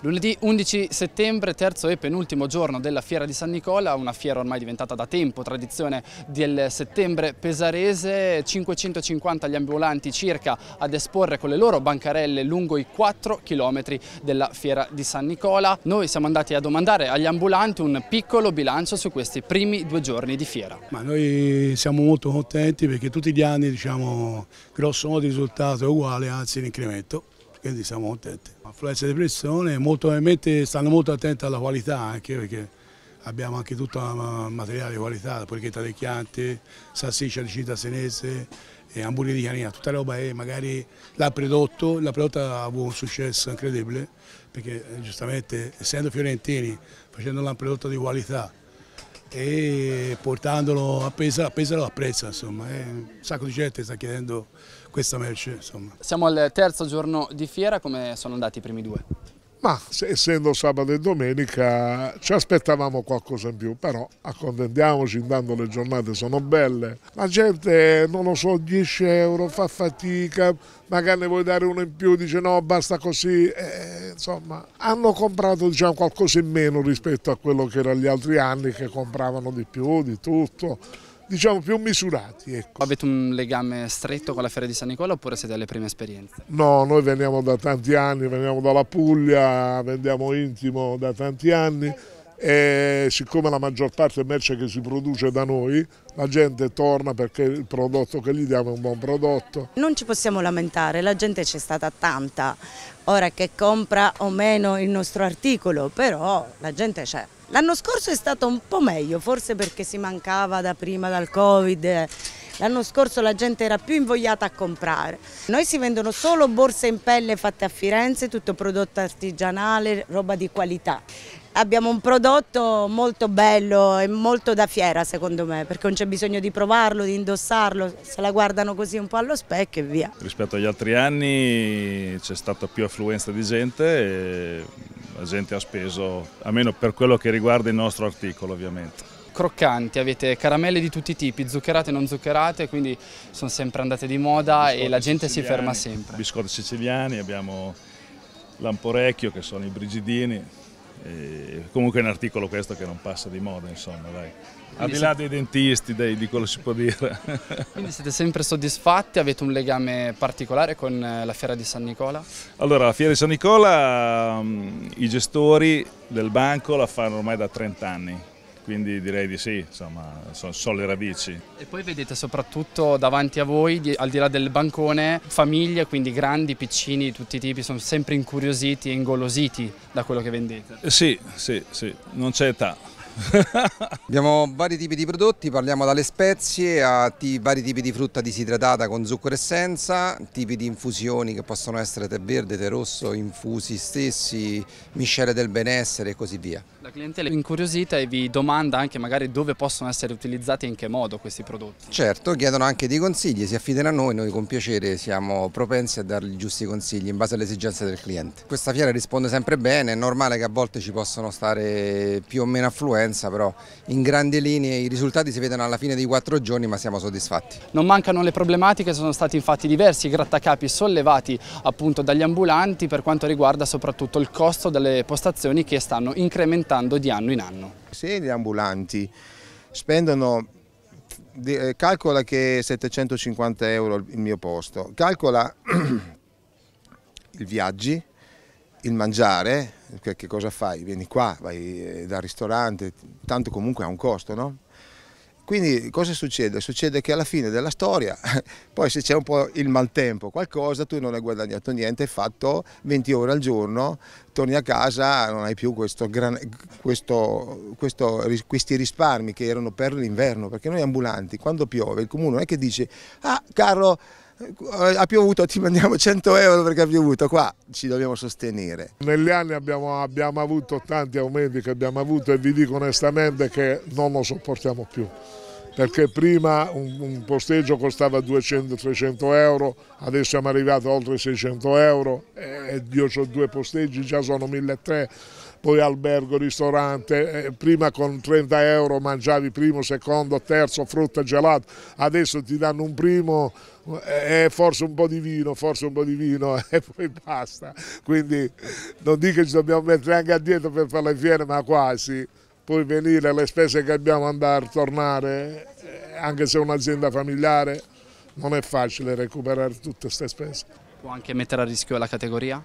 Lunedì 11 settembre, terzo e penultimo giorno della Fiera di San Nicola, una fiera ormai diventata da tempo tradizione del settembre pesarese, 550 gli ambulanti circa ad esporre con le loro bancarelle lungo i 4 km della Fiera di San Nicola. Noi siamo andati a domandare agli ambulanti un piccolo bilancio su questi primi due giorni di fiera. Ma noi siamo molto contenti perché tutti gli anni, diciamo, grosso modo il risultato è uguale, anzi in incremento quindi siamo contenti. L'affluenza di persone, molto ovviamente stanno molto attenti alla qualità anche perché abbiamo anche tutto il materiale di qualità, porchetta dei Chianti, salsiccia di città senese, hamburger di canina, tutta roba che magari l'ha prodotto, l'ha prodotta ha avuto un successo incredibile perché eh, giustamente essendo fiorentini, facendo un prodotto di qualità e portandolo a Pesaro, a Pesaro apprezza insomma, eh, un sacco di gente sta chiedendo questa merce. Insomma. Siamo al terzo giorno di fiera, come sono andati i primi due? Ma essendo sabato e domenica ci aspettavamo qualcosa in più, però accontentiamoci, intanto le giornate sono belle. La gente non lo so, 10 euro, fa fatica, magari ne vuoi dare uno in più, dice no, basta così. Eh, insomma, hanno comprato diciamo, qualcosa in meno rispetto a quello che erano gli altri anni che compravano di più, di tutto, diciamo più misurati. Ecco. Avete un legame stretto con la Fiera di San Nicola oppure siete alle prime esperienze? No, noi veniamo da tanti anni, veniamo dalla Puglia, vendiamo intimo da tanti anni e siccome la maggior parte è merce che si produce da noi, la gente torna perché il prodotto che gli diamo è un buon prodotto. Non ci possiamo lamentare, la gente c'è stata tanta, ora che compra o meno il nostro articolo, però la gente c'è. L'anno scorso è stato un po' meglio, forse perché si mancava da prima dal Covid, l'anno scorso la gente era più invogliata a comprare. Noi si vendono solo borse in pelle fatte a Firenze, tutto prodotto artigianale, roba di qualità abbiamo un prodotto molto bello e molto da fiera secondo me, perché non c'è bisogno di provarlo, di indossarlo, se la guardano così un po' allo specchio e via. Rispetto agli altri anni c'è stata più affluenza di gente e la gente ha speso, almeno per quello che riguarda il nostro articolo ovviamente croccanti, avete caramelle di tutti i tipi, zuccherate e non zuccherate, quindi sono sempre andate di moda biscotti e la gente si ferma sempre. Biscotti siciliani, abbiamo l'amporecchio che sono i brigidini, e eh, comunque è un articolo questo che non passa di moda, insomma, dai. Al di là dei dentisti, dei, di quello si può dire. Quindi siete sempre soddisfatti? Avete un legame particolare con eh, la Fiera di San Nicola? Allora, la Fiera di San Nicola, mm, i gestori del banco la fanno ormai da 30 anni, quindi direi di sì, insomma, so, so, le radici. E poi vedete soprattutto davanti a voi, al di là del bancone, famiglie, quindi grandi, piccini, di tutti i tipi, sono sempre incuriositi e ingolositi da quello che vendete. Sì, sì, sì, non c'è età. Abbiamo vari tipi di prodotti, parliamo dalle spezie a vari tipi di frutta disidratata con zucchero essenza, tipi di infusioni che possono essere tè verde, tè rosso, infusi stessi, miscele del benessere e così via. La clientela è incuriosita e vi domanda anche magari dove possono essere utilizzati e in che modo questi prodotti. Certo, chiedono anche dei consigli, si affidano a noi, noi con piacere siamo propensi a dargli i giusti consigli in base alle esigenze del cliente. Questa fiera risponde sempre bene, è normale che a volte ci possano stare più o meno affluenze partenza, però in grandi linee i risultati si vedono alla fine dei quattro giorni, ma siamo soddisfatti. Non mancano le problematiche, sono stati infatti diversi i grattacapi sollevati appunto dagli ambulanti per quanto riguarda soprattutto il costo delle postazioni che stanno incrementando di anno in anno. Se gli ambulanti spendono eh, calcola che 750 euro il mio posto, calcola i viaggi, il mangiare, che cosa fai? Vieni qua, vai eh, dal ristorante, tanto comunque ha un costo, no? Quindi cosa succede? Succede che alla fine della storia, poi se c'è un po' il maltempo, qualcosa, tu non hai guadagnato niente, hai fatto 20 ore al giorno, torni a casa, non hai più questo questo, questo, questi risparmi che erano per l'inverno, perché noi ambulanti, quando piove, il comune non è che dice, ah caro ha piovuto ti mandiamo 100 euro perché ha piovuto, qua ci dobbiamo sostenere. Negli anni abbiamo, abbiamo avuto tanti aumenti che abbiamo avuto e vi dico onestamente che non lo sopportiamo più perché prima un, un posteggio costava 200-300 euro, adesso siamo arrivati a oltre 600 euro e io ho due posteggi, già sono 1300 poi albergo, ristorante, eh, prima con 30 euro mangiavi primo, secondo, terzo, frutta, gelato, adesso ti danno un primo e eh, eh, forse un po' di vino, forse un po' di vino eh, e poi basta. Quindi non dico che ci dobbiamo mettere anche addietro per fare le fiere, ma quasi. Poi venire, le spese che abbiamo, andare, tornare, anche se è un'azienda familiare, non è facile recuperare tutte queste spese. Può anche mettere a rischio la categoria?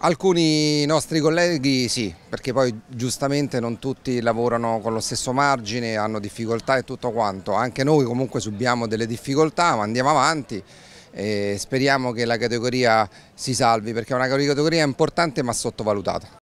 Alcuni nostri colleghi sì, perché poi giustamente non tutti lavorano con lo stesso margine, hanno difficoltà e tutto quanto. Anche noi comunque subiamo delle difficoltà, ma andiamo avanti e speriamo che la categoria si salvi, perché è una categoria importante ma sottovalutata.